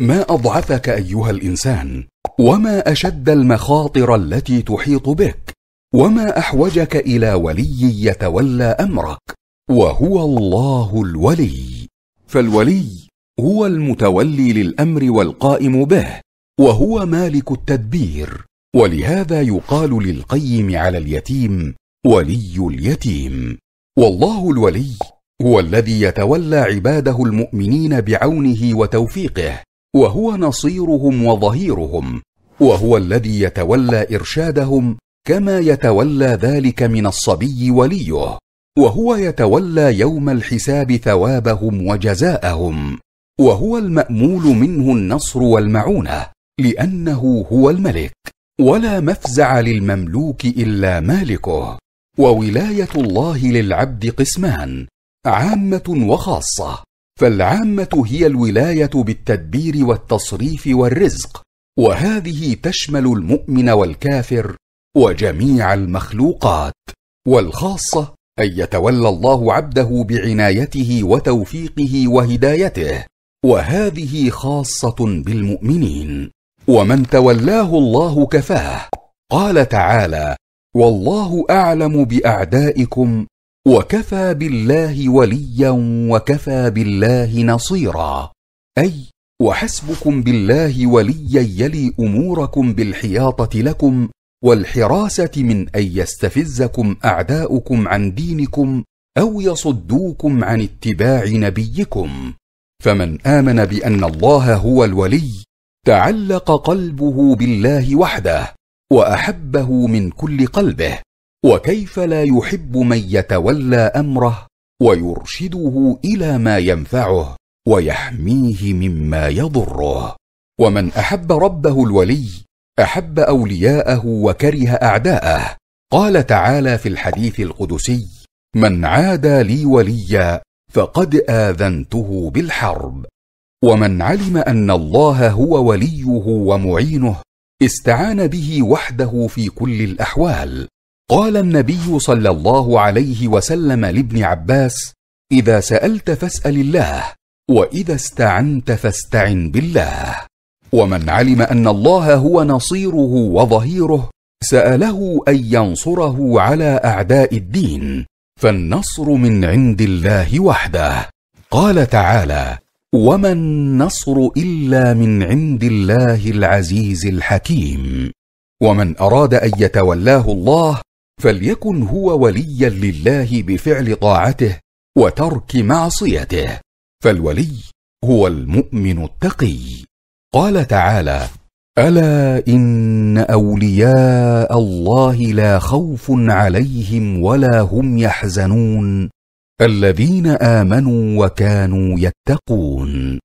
ما اضعفك ايها الانسان وما اشد المخاطر التي تحيط بك وما احوجك الى ولي يتولى امرك وهو الله الولي فالولي هو المتولي للامر والقائم به وهو مالك التدبير ولهذا يقال للقيم على اليتيم ولي اليتيم والله الولي هو الذي يتولى عباده المؤمنين بعونه وتوفيقه وهو نصيرهم وظهيرهم وهو الذي يتولى ارشادهم كما يتولى ذلك من الصبي وليه وهو يتولى يوم الحساب ثوابهم وجزاءهم وهو المامول منه النصر والمعونه لانه هو الملك ولا مفزع للمملوك الا مالكه وولايه الله للعبد قسمان عامه وخاصه فالعامه هي الولايه بالتدبير والتصريف والرزق وهذه تشمل المؤمن والكافر وجميع المخلوقات والخاصه ان يتولى الله عبده بعنايته وتوفيقه وهدايته وهذه خاصه بالمؤمنين ومن تولاه الله كفاه قال تعالى والله اعلم باعدائكم وكفى بالله وليا وكفى بالله نصيرا اي وحسبكم بالله وليا يلي اموركم بالحياطه لكم والحراسه من ان يستفزكم اعداؤكم عن دينكم او يصدوكم عن اتباع نبيكم فمن امن بان الله هو الولي تعلق قلبه بالله وحده واحبه من كل قلبه وكيف لا يحب من يتولى امره ويرشده الى ما ينفعه ويحميه مما يضره ومن احب ربه الولي احب اولياءه وكره اعداءه قال تعالى في الحديث القدسي من عادى لي وليا فقد اذنته بالحرب ومن علم ان الله هو وليه ومعينه استعان به وحده في كل الاحوال قال النبي صلى الله عليه وسلم لابن عباس اذا سالت فاسال الله واذا استعنت فاستعن بالله ومن علم ان الله هو نصيره وظهيره ساله ان ينصره على اعداء الدين فالنصر من عند الله وحده قال تعالى وما النصر الا من عند الله العزيز الحكيم ومن اراد ان يتولاه الله فليكن هو وليا لله بفعل طاعته وترك معصيته فالولي هو المؤمن التقي قال تعالى الا ان اولياء الله لا خوف عليهم ولا هم يحزنون الذين امنوا وكانوا يتقون